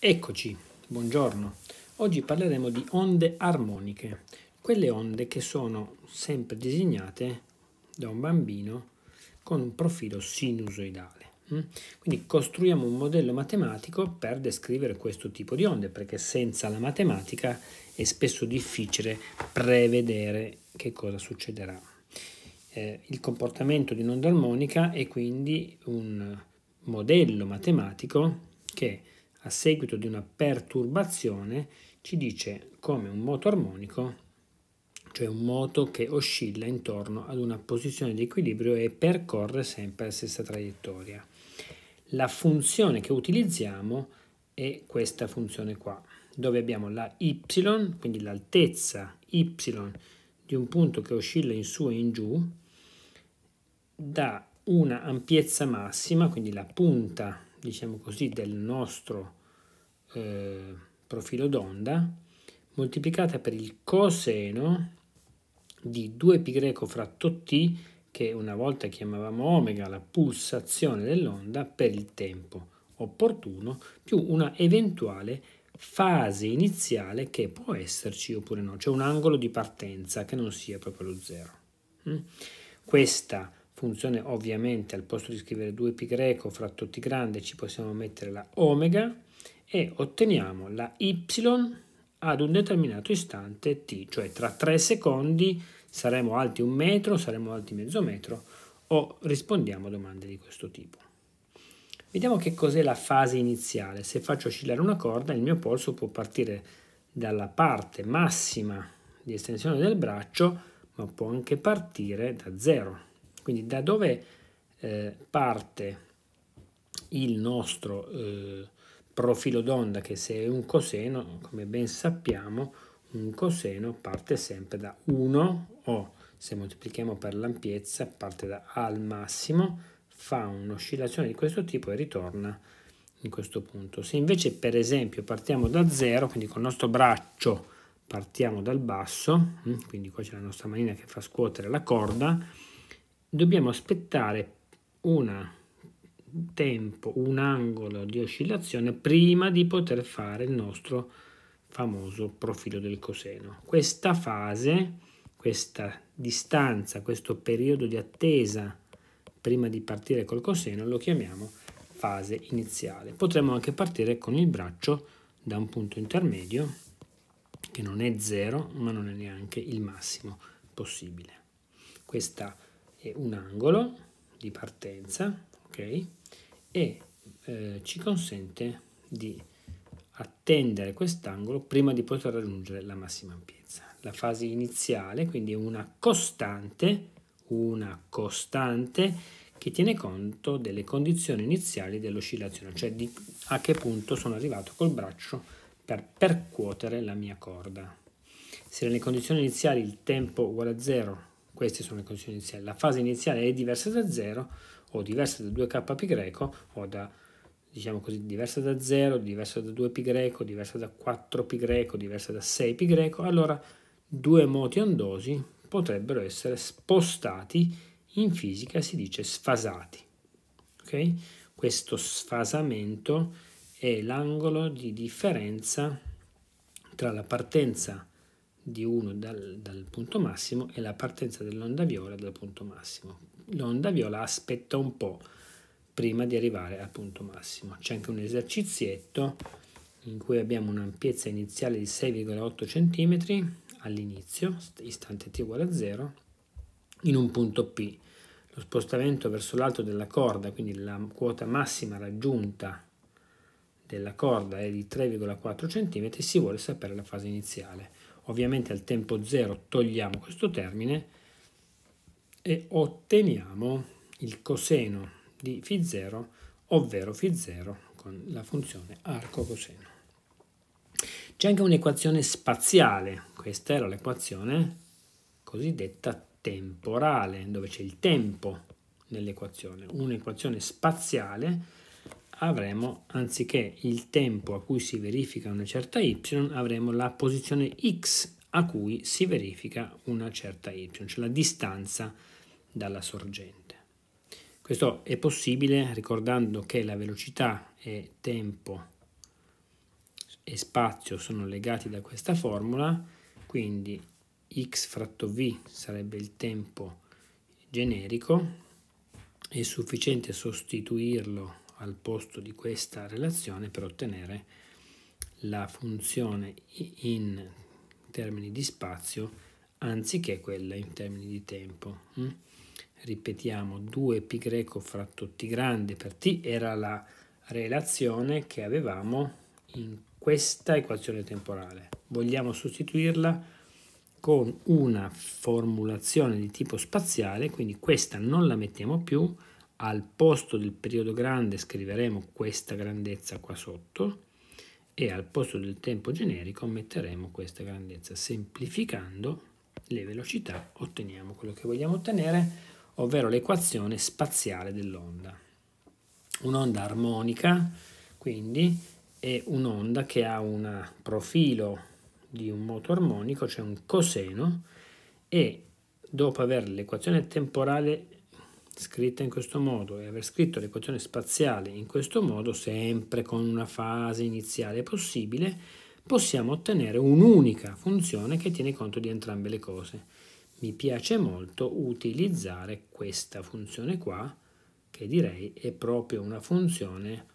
Eccoci, buongiorno. Oggi parleremo di onde armoniche, quelle onde che sono sempre disegnate da un bambino con un profilo sinusoidale. Mm? Quindi costruiamo un modello matematico per descrivere questo tipo di onde, perché senza la matematica è spesso difficile prevedere che cosa succederà. Eh, il comportamento di un'onda armonica è quindi un modello matematico che a seguito di una perturbazione ci dice come un moto armonico, cioè un moto che oscilla intorno ad una posizione di equilibrio e percorre sempre la stessa traiettoria. La funzione che utilizziamo è questa funzione qua, dove abbiamo la y, quindi l'altezza y di un punto che oscilla in su e in giù, da una ampiezza massima, quindi la punta diciamo così, del nostro eh, profilo d'onda moltiplicata per il coseno di 2π fratto t che una volta chiamavamo omega la pulsazione dell'onda per il tempo opportuno più una eventuale fase iniziale che può esserci oppure no, cioè un angolo di partenza che non sia proprio lo zero. Mm? Questa funzione ovviamente al posto di scrivere 2π greco fratto t grande ci possiamo mettere la omega e otteniamo la y ad un determinato istante t, cioè tra 3 secondi saremo alti un metro, saremo alti mezzo metro o rispondiamo a domande di questo tipo. Vediamo che cos'è la fase iniziale. Se faccio oscillare una corda il mio polso può partire dalla parte massima di estensione del braccio ma può anche partire da zero quindi da dove eh, parte il nostro eh, profilo d'onda, che se è un coseno, come ben sappiamo, un coseno parte sempre da 1 o se moltiplichiamo per l'ampiezza parte da A al massimo, fa un'oscillazione di questo tipo e ritorna in questo punto. Se invece per esempio partiamo da 0, quindi col nostro braccio partiamo dal basso, mm, quindi qua c'è la nostra manina che fa scuotere la corda, dobbiamo aspettare un tempo, un angolo di oscillazione prima di poter fare il nostro famoso profilo del coseno. Questa fase, questa distanza, questo periodo di attesa prima di partire col coseno lo chiamiamo fase iniziale. Potremmo anche partire con il braccio da un punto intermedio che non è zero ma non è neanche il massimo possibile. Questa fase un angolo di partenza ok e eh, ci consente di attendere quest'angolo prima di poter raggiungere la massima ampiezza la fase iniziale quindi è una costante una costante che tiene conto delle condizioni iniziali dell'oscillazione cioè di a che punto sono arrivato col braccio per percuotere la mia corda se nelle condizioni iniziali il tempo uguale a 0 queste sono le condizioni iniziali. La fase iniziale è diversa da 0 o diversa da 2kπ greco o da diciamo così diversa da 0, diversa da 2π greco, diversa da 4π greco, diversa da 6π greco, allora due moti ondosi potrebbero essere spostati in fisica si dice sfasati. Okay? Questo sfasamento è l'angolo di differenza tra la partenza di 1 dal, dal, punto massimo e la partenza dell'onda viola dal punto massimo. L'onda viola aspetta un po' prima di arrivare al punto massimo. C'è anche un esercizietto in cui abbiamo un'ampiezza iniziale di 6,8 cm all'inizio, istante t uguale a 0, in un punto P. Lo spostamento verso l'alto della corda, quindi la quota massima raggiunta della corda è di 3,4 cm, si vuole sapere la fase iniziale ovviamente al tempo 0 togliamo questo termine e otteniamo il coseno di φ0, ovvero φ0 con la funzione arco coseno. C'è anche un'equazione spaziale, questa era l'equazione cosiddetta temporale, dove c'è il tempo nell'equazione, un'equazione spaziale avremo, anziché il tempo a cui si verifica una certa y, avremo la posizione x a cui si verifica una certa y, cioè la distanza dalla sorgente. Questo è possibile ricordando che la velocità e tempo e spazio sono legati da questa formula, quindi x fratto v sarebbe il tempo generico, è sufficiente sostituirlo al posto di questa relazione per ottenere la funzione in termini di spazio anziché quella in termini di tempo. Mm? Ripetiamo, 2π greco fratto t grande per t era la relazione che avevamo in questa equazione temporale. Vogliamo sostituirla con una formulazione di tipo spaziale, quindi questa non la mettiamo più, al posto del periodo grande scriveremo questa grandezza qua sotto e al posto del tempo generico metteremo questa grandezza. Semplificando le velocità otteniamo quello che vogliamo ottenere, ovvero l'equazione spaziale dell'onda. Un'onda armonica, quindi, è un'onda che ha un profilo di un moto armonico, cioè un coseno, e dopo aver l'equazione temporale scritta in questo modo e aver scritto l'equazione spaziale in questo modo, sempre con una fase iniziale possibile, possiamo ottenere un'unica funzione che tiene conto di entrambe le cose. Mi piace molto utilizzare questa funzione qua, che direi è proprio una funzione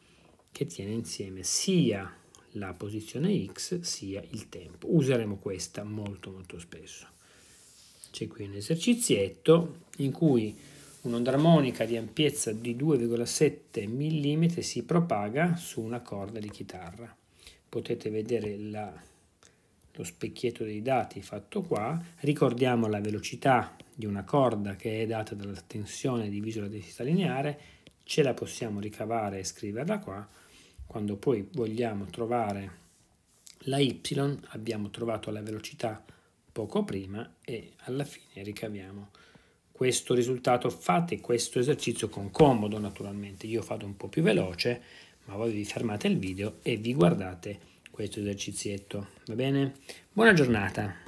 che tiene insieme sia la posizione x sia il tempo. Useremo questa molto molto spesso. C'è qui un esercizietto in cui Un'onda armonica di ampiezza di 2,7 mm si propaga su una corda di chitarra. Potete vedere la, lo specchietto dei dati fatto qua. Ricordiamo la velocità di una corda che è data dalla tensione diviso la densità lineare. Ce la possiamo ricavare e scriverla qua. Quando poi vogliamo trovare la y abbiamo trovato la velocità poco prima e alla fine ricaviamo questo risultato, fate questo esercizio con comodo naturalmente, io vado un po' più veloce, ma voi vi fermate il video e vi guardate questo esercizietto, va bene? Buona giornata!